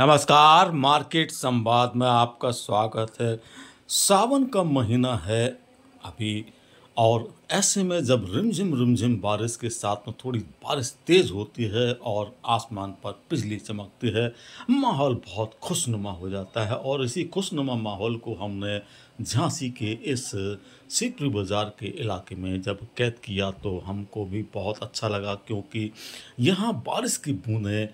नमस्कार मार्केट संवाद में आपका स्वागत है सावन का महीना है अभी और ऐसे में जब रिमझिम रिमझिम बारिश के साथ में थोड़ी बारिश तेज़ होती है और आसमान पर बिजली चमकती है माहौल बहुत खुशनुमा हो जाता है और इसी खुशनुमा माहौल को हमने झांसी के इस सीपरी बाज़ार के इलाके में जब कैद किया तो हमको भी बहुत अच्छा लगा क्योंकि यहाँ बारिश की बूंदें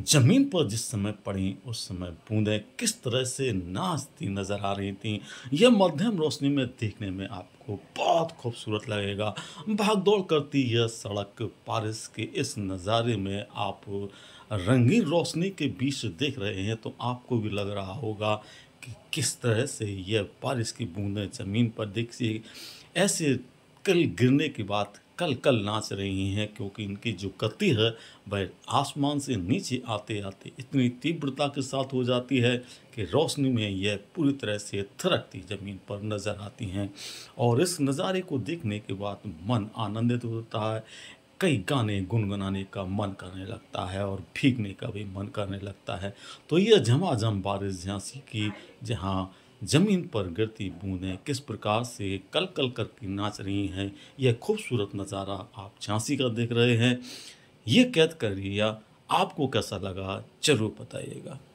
ज़मीन पर जिस समय पड़ी उस समय बूंदें किस तरह से नाचती नज़र आ रही थी यह मध्यम रोशनी में देखने में आपको बहुत खूबसूरत लगेगा भागदौड़ करती यह सड़क पारिस के इस नज़ारे में आप रंगीन रोशनी के बीच देख रहे हैं तो आपको भी लग रहा होगा कि किस तरह से यह बारिश की बूंदें ज़मीन पर दिखती ऐसे कल गिरने की बात कल कल नाच रही हैं क्योंकि इनकी जो गति है वह आसमान से नीचे आते आते इतनी तीव्रता के साथ हो जाती है कि रोशनी में यह पूरी तरह से थरकती ज़मीन पर नज़र आती हैं और इस नज़ारे को देखने के बाद मन आनंदित होता है कई गाने गुनगुनाने का मन करने लगता है और भीगने का भी मन करने लगता है तो यह झमाझम बारिश झांसी की जहाँ जमीन पर गिरती बूंदें किस प्रकार से कल कल करके नाच रही हैं यह खूबसूरत नज़ारा आप झांसी का देख रहे हैं ये कैद कर रिया आपको कैसा लगा जरूर बताइएगा